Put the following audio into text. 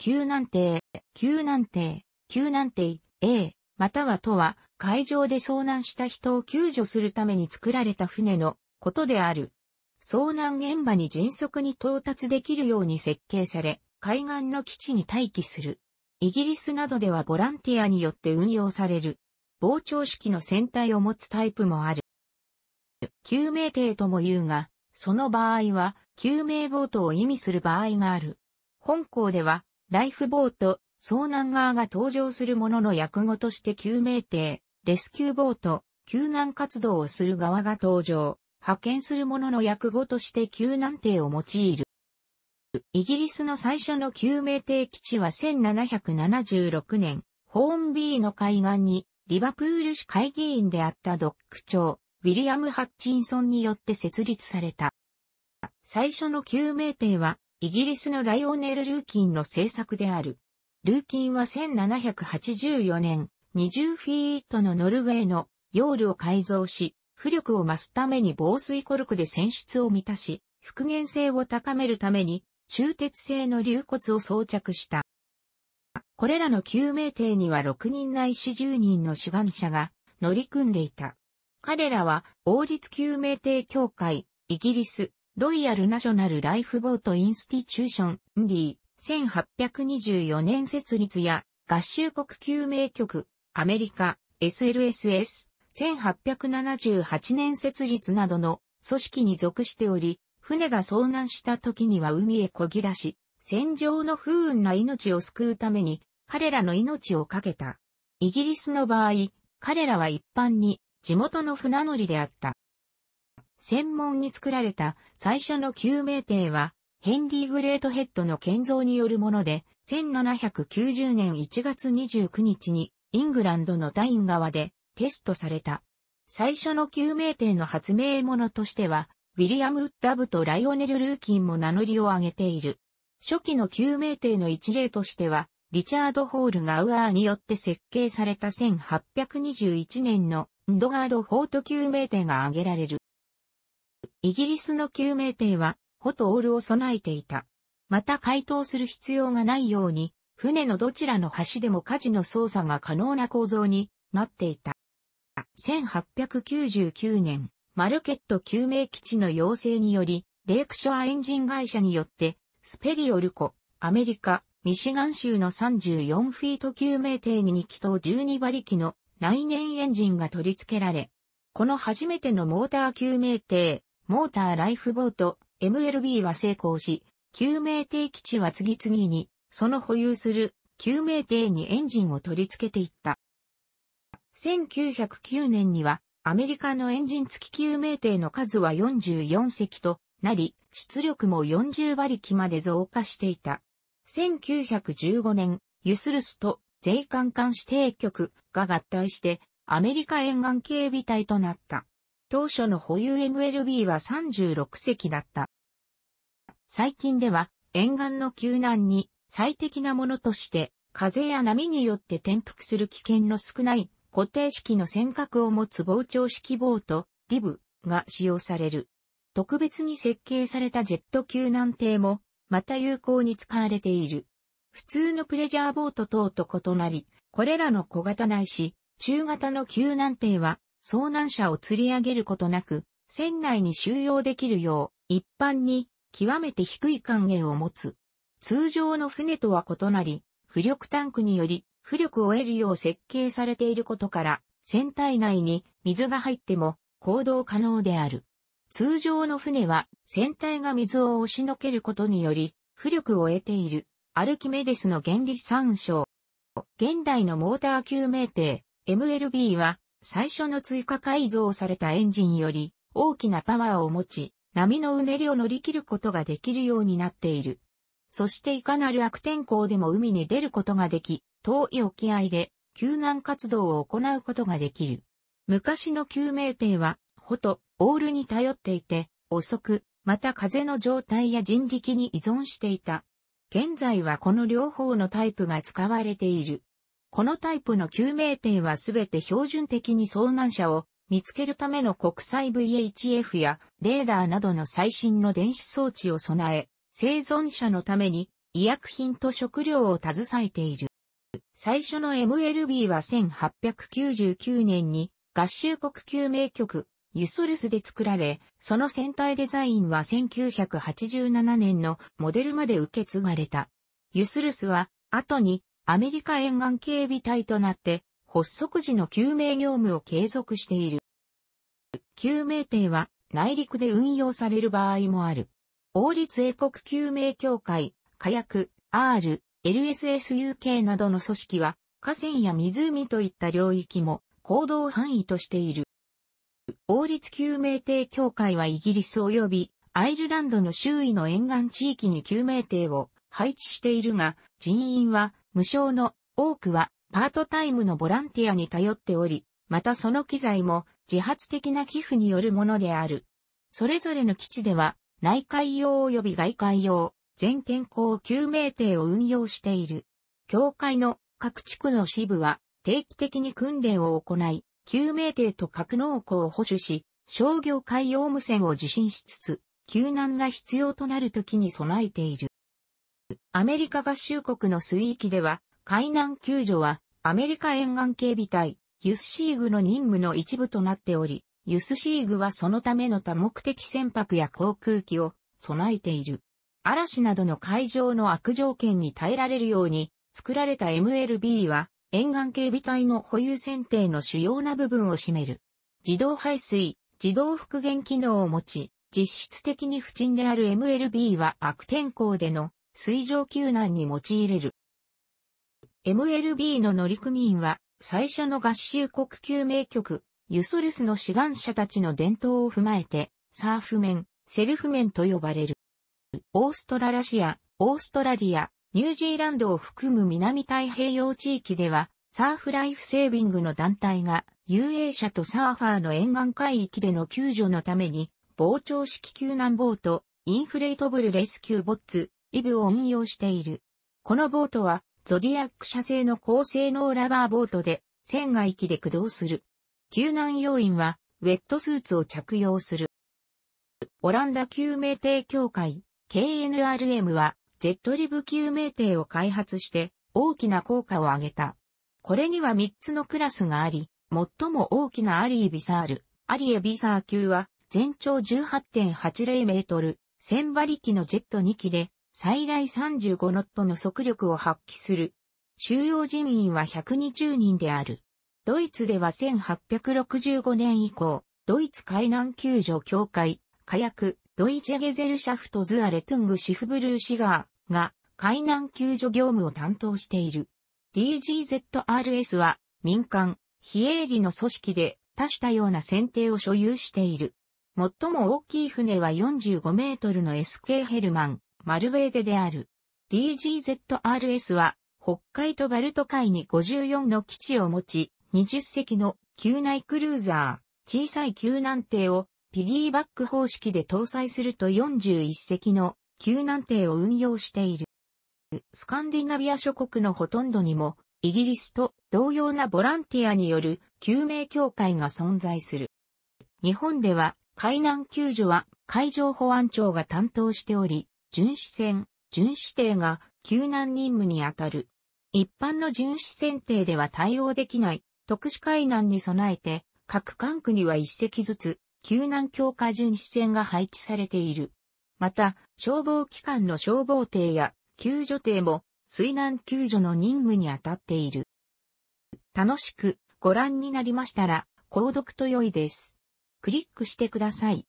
救難艇、救難艇、救難艇 A、またはとは、海上で遭難した人を救助するために作られた船のことである。遭難現場に迅速に到達できるように設計され、海岸の基地に待機する。イギリスなどではボランティアによって運用される。膨張式の船体を持つタイプもある。救命艇とも言うが、その場合は、救命ボートを意味する場合がある。本校では、ライフボート、遭難側が登場するものの訳語として救命艇、レスキューボート、救難活動をする側が登場、派遣するものの訳語として救難艇を用いる。イギリスの最初の救命艇基地は1776年、ホーンビーの海岸に、リバプール市会議員であったドック長、ウィリアム・ハッチンソンによって設立された。最初の救命艇は、イギリスのライオネル・ルーキンの制作である。ルーキンは1784年、20フィートのノルウェーのヨールを改造し、浮力を増すために防水コルクで泉質を満たし、復元性を高めるために、中鉄製の流骨を装着した。これらの救命艇には6人内いし10人の志願者が乗り組んでいた。彼らは王立救命艇協会、イギリス、ロイヤルナショナルライフボートインスティチューション、ンリー、1824年設立や、合衆国救命局、アメリカ、SLSS、1878年設立などの組織に属しており、船が遭難した時には海へこぎ出し、戦場の不運な命を救うために、彼らの命を懸けた。イギリスの場合、彼らは一般に地元の船乗りであった。専門に作られた最初の救命艇は、ヘンリー・グレートヘッドの建造によるもので、1790年1月29日にイングランドのダイン川でテストされた。最初の救命艇の発明者としては、ウィリアム・ウッダブとライオネル・ルーキンも名乗りを上げている。初期の救命艇の一例としては、リチャード・ホール・ガウアーによって設計された1821年のンドガード・フォート救命艇が挙げられる。イギリスの救命艇は、ホとオールを備えていた。また解凍する必要がないように、船のどちらの橋でも火事の操作が可能な構造になっていた。1899年、マルケット救命基地の要請により、レイクショアエンジン会社によって、スペリオルコ、アメリカ、ミシガン州の34フィート救命艇に2気筒12馬力の内燃エンジンが取り付けられ、この初めてのモーター救命艇、モーターライフボート MLB は成功し、救命艇基地は次々に、その保有する救命艇にエンジンを取り付けていった。1909年には、アメリカのエンジン付き救命艇の数は44隻となり、出力も40馬力まで増加していた。1915年、ユスルスと税関監視定局が合体して、アメリカ沿岸警備隊となった。当初の保有 MLB は36隻だった。最近では沿岸の救難に最適なものとして風や波によって転覆する危険の少ない固定式の尖閣を持つ膨張式ボート、リブが使用される。特別に設計されたジェット救難艇もまた有効に使われている。普通のプレジャーボート等と異なり、これらの小型ないし、中型の救難艇は遭難者を釣り上げることなく、船内に収容できるよう、一般に極めて低い還元を持つ。通常の船とは異なり、浮力タンクにより浮力を得るよう設計されていることから、船体内に水が入っても行動可能である。通常の船は船体が水を押しのけることにより浮力を得ているアルキメデスの原理参照。現代のモーター救命艇 MLB は最初の追加改造されたエンジンより大きなパワーを持ち、波のうねりを乗り切ることができるようになっている。そしていかなる悪天候でも海に出ることができ、遠い沖合で救難活動を行うことができる。昔の救命艇は、ほと、オールに頼っていて、遅く、また風の状態や人力に依存していた。現在はこの両方のタイプが使われている。このタイプの救命艇はすべて標準的に遭難者を見つけるための国際 VHF やレーダーなどの最新の電子装置を備え、生存者のために医薬品と食料を携えている。最初の MLB は1899年に合衆国救命局ユソルスで作られ、その船体デザインは1987年のモデルまで受け継がれた。ユスルスは後にアメリカ沿岸警備隊となって、発足時の救命業務を継続している。救命艇は内陸で運用される場合もある。王立英国救命協会、火薬、R、LSSUK などの組織は、河川や湖といった領域も行動範囲としている。王立救命艇協会はイギリス及びアイルランドの周囲の沿岸地域に救命艇を配置しているが、人員は無償の多くはパートタイムのボランティアに頼っており、またその機材も自発的な寄付によるものである。それぞれの基地では内海用及び外海用、全天候救命艇を運用している。教会の各地区の支部は定期的に訓練を行い、救命艇と格納庫を保守し、商業海洋無線を受信しつつ、救難が必要となる時に備えている。アメリカ合衆国の水域では、海難救助は、アメリカ沿岸警備隊、ユスシーグの任務の一部となっており、ユスシーグはそのための多目的船舶や航空機を備えている。嵐などの海上の悪条件に耐えられるように作られた MLB は沿岸警備隊の保有選定の主要な部分を占める。自動排水、自動復元機能を持ち、実質的に不沈である MLB は悪天候での水上救難に用いれる。MLB の乗組員は、最初の合衆国救命局、ユソルスの志願者たちの伝統を踏まえて、サーフ面、セルフ面と呼ばれる。オーストララシア、オーストラリア、ニュージーランドを含む南太平洋地域では、サーフライフセービングの団体が、遊泳者とサーファーの沿岸海域での救助のために、膨張式救難ボート、インフレートブルレスキューボッツ、イブを運用している。このボートは、ゾディアック社製の高性能ラバーボートで、船外機で駆動する。救難要員は、ウェットスーツを着用する。オランダ救命艇協会、KNRM は、ジェットリブ救命艇を開発して、大きな効果を上げた。これには3つのクラスがあり、最も大きなアリー・ビサール、アリエ・ビサー級は、全長18.80メートル、1000馬力のジェット2機で、最大35ノットの速力を発揮する。収容人員は120人である。ドイツでは1865年以降、ドイツ海南救助協会、火薬、ドイツェゲゼルシャフトズアレトゥングシフブルーシガーが海南救助業務を担当している。DGZRS は民間、非営利の組織で多種多様な船定を所有している。最も大きい船は45メートルの SK ヘルマン。マルウェーデである。DGZRS は、北海とバルト海に54の基地を持ち、20隻の球内クルーザー、小さい救難艇をピギーバック方式で搭載すると41隻の救難艇を運用している。スカンディナビア諸国のほとんどにも、イギリスと同様なボランティアによる救命協会が存在する。日本では海難救助は海上保安庁が担当しており、巡視船、巡視艇が救難任務にあたる。一般の巡視船艇では対応できない特殊海難に備えて、各管区には一隻ずつ救難強化巡視船が配置されている。また、消防機関の消防艇や救助艇も水難救助の任務に当たっている。楽しくご覧になりましたら、購読と良いです。クリックしてください。